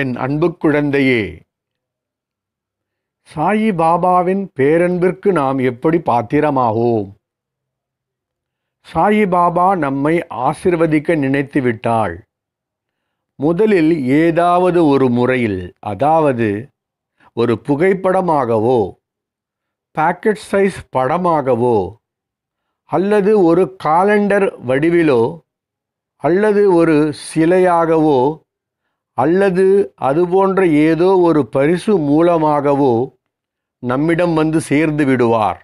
என் அன்பு குழந்தையே சாயி பாபாவின் பேரன்பிற்கு நாம் எப்படி பாத்திரமாகும் சாயி பாபா நம்மை ஆசிர்வதிக்க நினைத்து விட்டாள் முதலில் ஏதாவது ஒரு முறையில் அதாவது ஒரு புகைப்படமாகவோ பேக்கெட் சைஸ் படமாகவோ அல்லது ஒரு காலண்டர் வடிவிலோ அல்லது ஒரு சிலையாகவோ அல்லது அதுபோன்ற ஏதோ ஒரு பரிசு மூலமாகவோ நம்மிடம் வந்து சேர்ந்து விடுவார்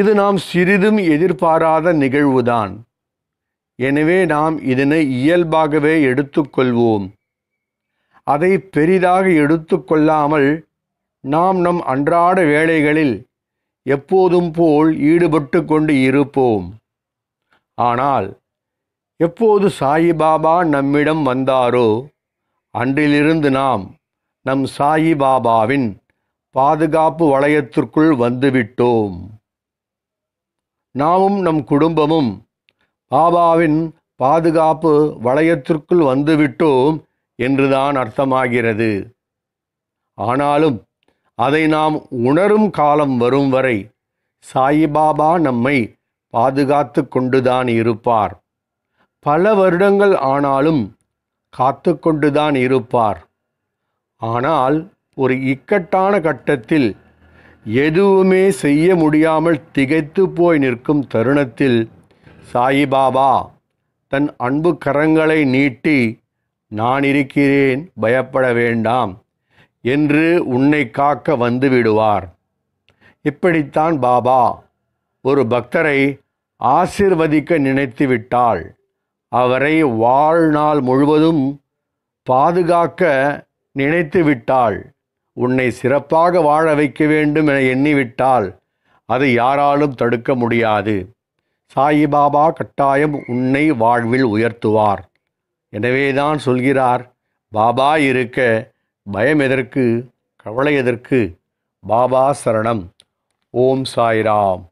இது நாம் சிறிதும் எதிர்பாராத நிகழ்வுதான் எனவே நாம் இதனை இயல்பாகவே எடுத்துக்கொள்வோம் அதை பெரிதாக எடுத்துக்கொள்ளாமல் நாம் நம் அன்றாட வேலைகளில் எப்போதும் போல் ஈடுபட்டு கொண்டு இருப்போம் ஆனால் எப்போது சாயிபாபா நம்மிடம் வந்தாரோ அன்றிலிருந்து நாம் நம் சாயிபாபாவின் பாதுகாப்பு வளையத்திற்குள் வந்துவிட்டோம் நாமும் நம் குடும்பமும் பாபாவின் பாதுகாப்பு வளையத்திற்குள் வந்துவிட்டோம் என்றுதான் அர்த்தமாகிறது ஆனாலும் அதை நாம் உணரும் காலம் வரும் வரை சாயிபாபா நம்மை பாதுகாத்து கொண்டுதான் இருப்பார் பல வருடங்கள் ஆனாலும் காத்து கொண்டுதான் இருப்பார் ஆனால் ஒரு இக்கட்டான கட்டத்தில் எதுவுமே செய்ய முடியாமல் திகைத்து போய் நிற்கும் தருணத்தில் சாயிபாபா தன் அன்பு கரங்களை நீட்டி நான் இருக்கிறேன் பயப்பட வேண்டாம் என்று உன்னை காக்க வந்துவிடுவார் இப்படித்தான் பாபா ஒரு பக்தரை ஆசிர்வதிக்க நினைத்துவிட்டாள் அவரை வாழ்நாள் முழுவதும் பாதுகாக்க நினைத்து விட்டாள் உன்னை சிறப்பாக வாழ வைக்க வேண்டும் என எண்ணிவிட்டால் அது யாராலும் தடுக்க முடியாது சாயிபாபா கட்டாயம் உன்னை வாழ்வில் உயர்த்துவார் எனவேதான் சொல்கிறார் பாபா இருக்க பயம் எதற்கு கவலை எதற்கு பாபா சரணம் ஓம் சாய்ராம்